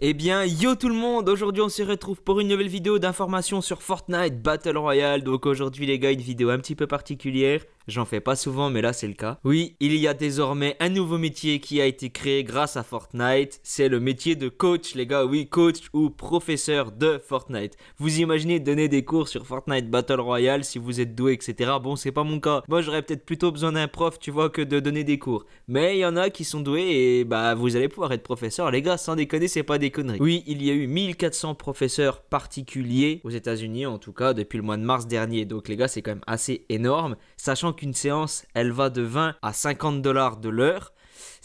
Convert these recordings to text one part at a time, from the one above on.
Eh bien, yo tout le monde, aujourd'hui on se retrouve pour une nouvelle vidéo d'information sur Fortnite Battle Royale. Donc aujourd'hui les gars, une vidéo un petit peu particulière. J'en fais pas souvent, mais là c'est le cas. Oui, il y a désormais un nouveau métier qui a été créé grâce à Fortnite. C'est le métier de coach, les gars. Oui, coach ou professeur de Fortnite. Vous imaginez donner des cours sur Fortnite Battle Royale si vous êtes doué, etc. Bon, c'est pas mon cas. Moi, j'aurais peut-être plutôt besoin d'un prof, tu vois, que de donner des cours. Mais il y en a qui sont doués et bah vous allez pouvoir être professeur, les gars. Sans déconner, c'est pas des conneries. Oui, il y a eu 1400 professeurs particuliers aux États-Unis, en tout cas depuis le mois de mars dernier. Donc les gars, c'est quand même assez énorme, sachant qu'une séance, elle va de 20 à 50 dollars de l'heure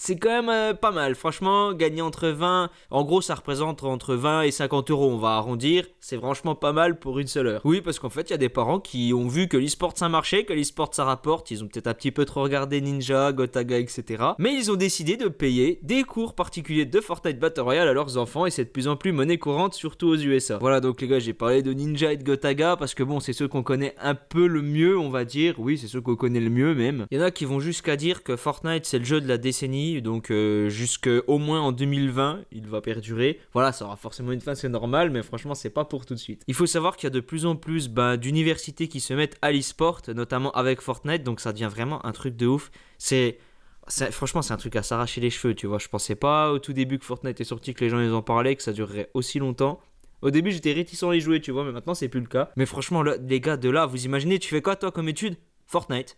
c'est quand même euh, pas mal. Franchement, gagner entre 20, en gros, ça représente entre 20 et 50 euros, on va arrondir. C'est franchement pas mal pour une seule heure. Oui, parce qu'en fait, il y a des parents qui ont vu que l'e-sport ça marchait, que l'e-sport ça rapporte. Ils ont peut-être un petit peu trop regardé Ninja, Gotaga, etc. Mais ils ont décidé de payer des cours particuliers de Fortnite Battle Royale à leurs enfants et c'est de plus en plus monnaie courante, surtout aux USA. Voilà, donc les gars, j'ai parlé de Ninja et de Gotaga parce que bon, c'est ceux qu'on connaît un peu le mieux, on va dire. Oui, c'est ceux qu'on connaît le mieux même. Il y en a qui vont jusqu'à dire que Fortnite c'est le jeu de la décennie donc euh, jusqu'au moins en 2020, il va perdurer. Voilà, ça aura forcément une fin, c'est normal, mais franchement, c'est pas pour tout de suite. Il faut savoir qu'il y a de plus en plus ben, d'universités qui se mettent à le notamment avec Fortnite. Donc ça devient vraiment un truc de ouf. C'est franchement, c'est un truc à s'arracher les cheveux, tu vois. Je pensais pas au tout début que Fortnite est sorti, que les gens ils en parlaient, que ça durerait aussi longtemps. Au début, j'étais réticent à y jouer, tu vois, mais maintenant, c'est plus le cas. Mais franchement, les gars, de là, vous imaginez, tu fais quoi, toi, comme étude Fortnite.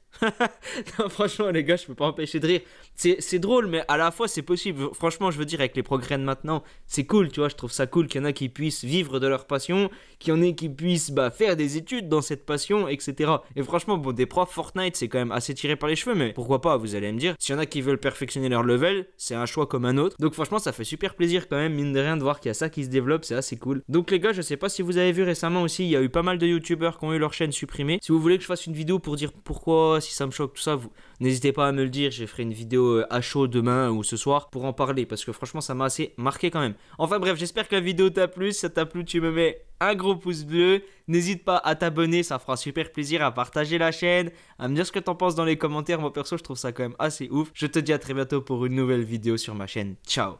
franchement, les gars, je peux pas empêcher de rire. C'est drôle, mais à la fois, c'est possible. Franchement, je veux dire, avec les progrès de maintenant, c'est cool, tu vois. Je trouve ça cool qu'il y en a qui puissent vivre de leur passion, qu'il y en ait qui puissent bah, faire des études dans cette passion, etc. Et franchement, bon, des profs Fortnite, c'est quand même assez tiré par les cheveux, mais pourquoi pas, vous allez me dire. S'il y en a qui veulent perfectionner leur level, c'est un choix comme un autre. Donc, franchement, ça fait super plaisir quand même, mine de rien, de voir qu'il y a ça qui se développe, c'est assez cool. Donc, les gars, je sais pas si vous avez vu récemment aussi, il y a eu pas mal de youtubeurs qui ont eu leur chaîne supprimée. Si vous voulez que je fasse une vidéo pour dire pourquoi, si ça me choque, tout ça, n'hésitez pas à me le dire. Je ferai une vidéo euh, à chaud demain ou ce soir pour en parler parce que franchement, ça m'a assez marqué quand même. Enfin bref, j'espère que la vidéo t'a plu. Si ça t'a plu, tu me mets un gros pouce bleu. N'hésite pas à t'abonner, ça fera super plaisir à partager la chaîne, à me dire ce que t'en penses dans les commentaires. Moi perso, je trouve ça quand même assez ouf. Je te dis à très bientôt pour une nouvelle vidéo sur ma chaîne. Ciao